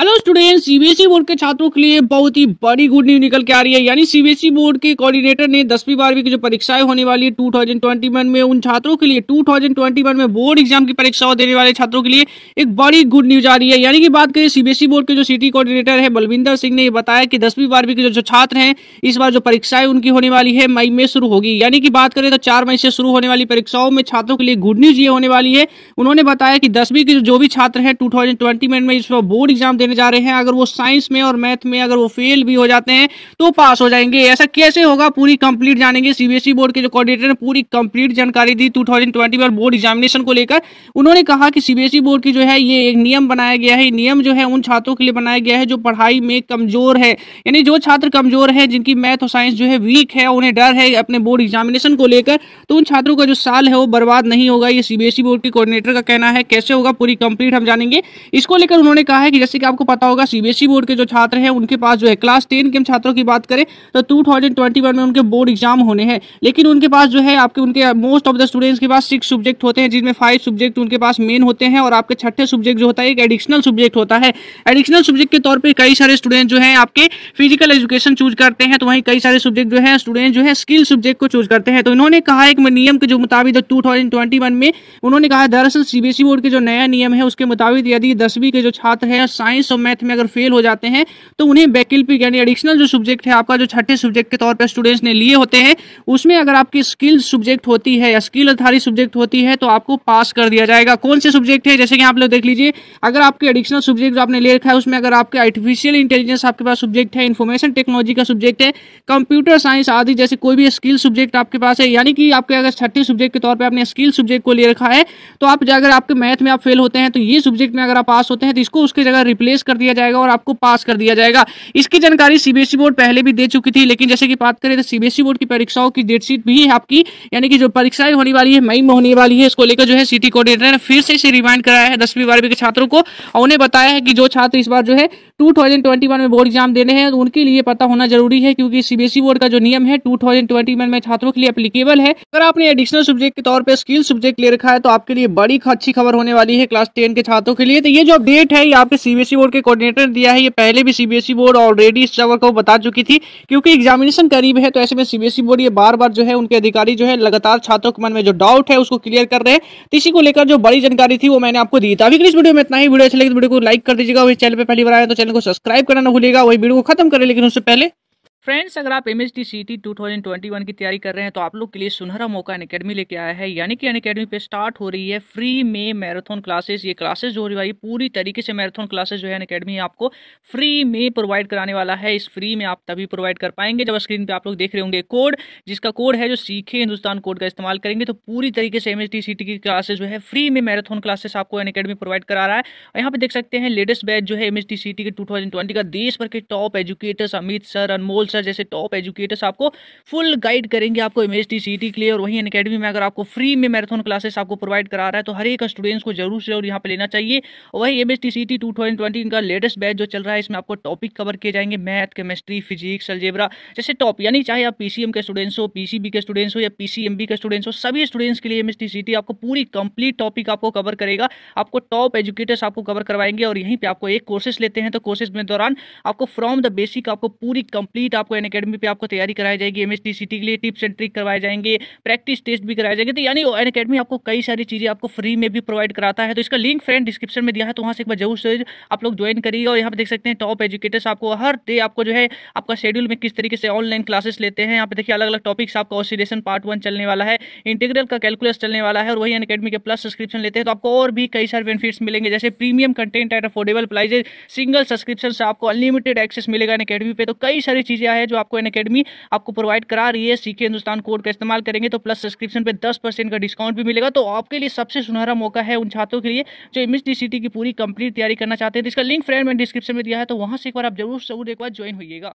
hello students CBSE board के छात्रों के लिए बहुत ही बड़ी गुड न्यूज निकल के आ रही है यानी सीबीएसई बोर्ड e के कोऑर्डिनेटर ने दसवीं बारहवीं की जो परीक्षाएं होने वाली है वन में उन छात्रों के लिए 2021 में बोर्ड एग्जाम की परीक्षाओं देने वाले छात्रों के लिए एक बड़ी गुड न्यूज आ रही है यानी कि बात करें सीबीएसई बोर्ड e के जो सिटी कोऑर्डिनेटर है बलविंदर सिंह ने बताया कि दसवीं बारहवीं के जो छात्र हैं इस बार जो परीक्षाएं उनकी होने वाली है मई में शुरू होगी यानी कि बात करें तो चार मई से शुरू होने वाली परीक्षाओं में छात्रों के लिए गुड न्यूज ये होने वाली है उन्होंने बताया कि दसवीं के जो भी छात्र हैं टू में इस बोर्ड एग्जाम देने देने जा रहे हैं अगर वो साइंस में और मैथ में अगर वो फेल भी हो जाते हैं तो पास हो जाएंगे ऐसा कैसे होगा पूरी कंप्लीट जानेंगे सीबीएसई e बोर्ड के जो कॉर्डिनेटर ने पूरी कंप्लीट जानकारी दी टू थाउजेंड ट्वेंटी में बोर्ड एग्जामिनेशन को लेकर उन्होंने कहा कि सीबीएसई e बोर्ड की जो है ये एक नियम बनाया गया है नियम जो है उन छात्रों के लिए बनाया गया है जो पढ़ाई में कमजोर है यानी जो छात्र कमजोर है जिनकी मैथ और साइंस जो है वीक है उन्हें डर है अपने बोर्ड एग्जामिनेशन को लेकर तो उन छात्रों का जो साल है वो बर्बाद नहीं होगा ये सीबीएसई e बोर्ड के कोऑर्डिनेटर का कहना है कैसे होगा पूरी कंप्लीट हम जानेंगे इसको लेकर उन्होंने कहा है कि जैसे कि आपको आपको पता होगा सीबीएसई e बोर्ड के जो छात्र हैं उनके पास जो है क्लास टेन के छात्रों की बात करें तो टू थाउजेंड ट्वेंटी वन में उनके बोर्ड एग्जाम होने हैं लेकिन उनके पास जो है आपके उनके मोस्ट ऑफ द स्टूडेंट्स के पास सिक्स सब्जेक्ट होते हैं जिनमें फाइव सब्जेक्ट उनके पास मेन होते हैं और आपके छठे सब्जेक्ट जो होता है एक एडिशनल सब्जेक्ट होता है एडिशनल सब्जेक्ट के तौर पर कई सारे स्टूडेंट जो है आपके फिजिकल एजुकेशन चूज करते हैं तो वहीं कई सारे सब्जेक्ट जो है स्टूडेंट जो है स्किल सब्जेक्ट को चूज करते हैं तो इन्होंने कहा एक नियम के जो मुताबिक टू थाउजेंड ट्वेंटी वन में उन्होंने कहा दरअसल सीबीएसई e बोर्ड के जो नया नियम है उसके मुताबिक यदि दसवीं के जो छात्र हैं साइंस ऑफ मैथ में अगर फेल हो जाते हैं तो उन्हें वैकल्पिक यानी एडिशनल जो सब्जेक्ट है आपका जो छठे सब्जेक्ट के तौर पर स्टूडेंट्स ने लिए होते हैं उसमें अगर आपकी स्किल सब्जेक्ट होती है या स्किल आधारित सब्जेक्ट होती है तो आपको पास कर दिया जाएगा कौन से सब्जेक्ट है जैसे कि आप लोग देख लीजिए अगर आपके एडिशनल सब्जेक्ट जो आपने ले रखा है उसमें अगर आपके आर्टिफिशियल इंटेलिजेंस आपके पास सब्जेक्ट है इन्फॉर्मेशन टेक्नोलॉजी का सब्जेक्ट है कंप्यूटर साइंस आदि जैसे कोई भी स्किल सब्जेक्ट आपके पास है यानी कि आपके अगर छठे सब्जेक्ट के तौर पर आपने स्किल सब्जेक्ट को ले रखा है तो आप अगर आपके मैथ में आप फेल होते हैं तो ये सब्जेक्ट में अगर आप पास होते हैं तो इसको उसके जगह रिप्लेस डिसमिस कर दिया जाएगा और आपको पास कर दिया जाएगा इसकी जानकारी सीबीएसई e बोर्ड पहले भी दे चुकी थी लेकिन जैसे कि बात करें तो सीबीएसई e बोर्ड की परीक्षाओं की डेटशीट भी आपकी यानी कि जो परीक्षाएं होने वाली है मई में होने वाली है इसको लेकर जो है सिटी कोऑर्डिनेटर ने फिर से इसे रिमाइंड कराया है दसवीं बारहवीं के छात्रों को और उन्हें बताया है कि जो छात्र इस बार जो है 2021 में बोर्ड एग्जाम देने हैं तो उनके लिए पता होना जरूरी है क्योंकि सीबीएसई बोर्ड e का जो नियम है 2021 में छात्रों के लिए अपलीकेबल है अगर आपने एडिशनल सब्जेक्ट के तौर पर स्किल सब्जेक्ट ले रखा है तो आपके लिए बड़ी अच्छी खबर होने वाली है क्लास टेन के छात्रों के लिए तो ये जो अपडेट है ये आपके सीबीएसई बोर्ड e के कोर्डिनेटर ने दिया है ये पहले भी सीबीएसई बोर्ड ऑलरेडी इस जगह को बता चुकी थी क्योंकि एग्जामिनेशन करीब है तो ऐसे में सीबीएसई बोर्ड e ये बार बार जो है उनके अधिकारी जो है लगातार छात्रों के मन में जो डाउट है उसको क्लियर कर रहे हैं तो इसी को लेकर जो बड़ी जानकारी थी वो मैंने आपको दी था अभी इस वीडियो में इतना ही वीडियो अच्छा लगे तो वीडियो को लाइक कर दीजिएगा चैनल पर पहली बार आए तो चैनल चैनल को सब्सक्राइब करना ना भूलिएगा वही वीडियो को खत्म करें लेकिन उससे पहले फ्रेंड्स अगर आप M H T C T two thousand twenty one की तैयारी कर रहे हैं तो आप लोग के लिए सुनहरा मौका अन अकेडमी लेके आया है यानी कि अन अकेडमी पे स्टार्ट हो रही है फ्री में मैराथन क्लासेस ये क्लासेस जो हो रही है पूरी तरीके से मैराथन क्लासेस जो है अन अकेडमी आपको फ्री में प्रोवाइड कराने वाला है इस फ्री में आप तभी प्रोवाइड कर पाएंगे जब स्क्रीन पर आप लोग देख रहे होंगे कोड जिसका कोड है जो सीखे हिंदुस्तान कोड का इस्तेमाल करेंगे तो पूरी तरीके से एम एच सी टी की क्लासेज जो है फ्री में मैराथन क्लासेस आपको अन अकेडमी प्रोवाइड करा रहा है और यहाँ पर देख सकते हैं लेटेस्ट बैच जो है M H T C T two twenty का देश भर के top educators Amit sir Anmol sir जैसे टॉप एजुकेटर्स आपको फुल गाइड करेंगे आपको M S T C T के लिए और वहीं अकेडमी में अगर आपको फ्री में मैराथन क्लासेस आपको प्रोवाइड करा रहा है तो हर एक स्टूडेंट्स को जरूर से और यहाँ पर लेना चाहिए वही M S T C T two thousand twenty इनका लेटेस्ट बैच जो चल रहा है इसमें आपको टॉपिक कवर किए जाएंगे मैथ केमिस्ट्री फिजिक्स अलजेबरा जैसे टॉप यानी चाहे आप पी सी एम के स्टूडेंट्स हो पी सी बी के स्टूडेंट्स हो या पी सी एम बी के स्टूडेंट्स हो सभी स्टूडेंट्स के लिए M S T C T आपको पूरी कंप्लीट टॉपिक आपको कवर करेगा आपको टॉप एजुकेटर्स आपको कवर करवाएंगे और यहीं पर आपको एक कोर्सेस लेते हैं तो कोर्सेज में दौरान आपको फ्रॉम द बेसिक आपको पूरी कंप्लीट आपको एन अकेडमी पर आपको तैयारी कराई जाएगी एम एस के लिए टिप्स एंड ट्रिक करवाए जाएंगे प्रैक्टिस टेस्ट भी कराए जाएंगे तो यानी एन अकेडमी आपको कई सारी चीज़ें आपको फ्री में भी प्रोवाइड कराता है तो इसका लिंक फ्रेंड डिस्क्रिप्शन में दिया है तो वहाँ से एक बार जरूर से आप लोग ज्वाइन करिए और यहाँ पर देख सकते हैं टॉप एजुकेटर्स आपको हर डे आपको जो है आपका शेड्यूल में किस तरीके से ऑनलाइन क्लासेस लेते हैं यहाँ पर देखिए अलग अलग टॉपिक्स आपका ऑसिलेशन पार्ट वन चलने वाला है इंटीग्रल का कैलकुलस चलने वाला है और वही अकेडमी के प्लस सब्सक्रिप्शन लेते हैं तो आपको और भी कई सारे बेनिफिट्स मिलेंगे जैसे premium content at affordable prices single subscription से आपको अनलिमिटेड एक्सेस मिलेगा अकेडमी पर तो कई सारी चीज़ें किया है जो आपको एन अकेडमी आपको प्रोवाइड करा रही है सीखे हिंदुस्तान कोड का इस्तेमाल करेंगे तो प्लस सब्सक्रिप्शन पर दस परसेंट का डिस्काउंट भी मिलेगा तो आपके लिए सबसे सुनहरा मौका है उन छात्रों के लिए जो एम की पूरी कंप्लीट तैयारी करना चाहते हैं तो इसका लिंक फ्रेंड में डिस्क्रिप्शन में दिया है तो वहाँ से एक बार आप जरूर जरूर एक बार ज्वाइन होइएगा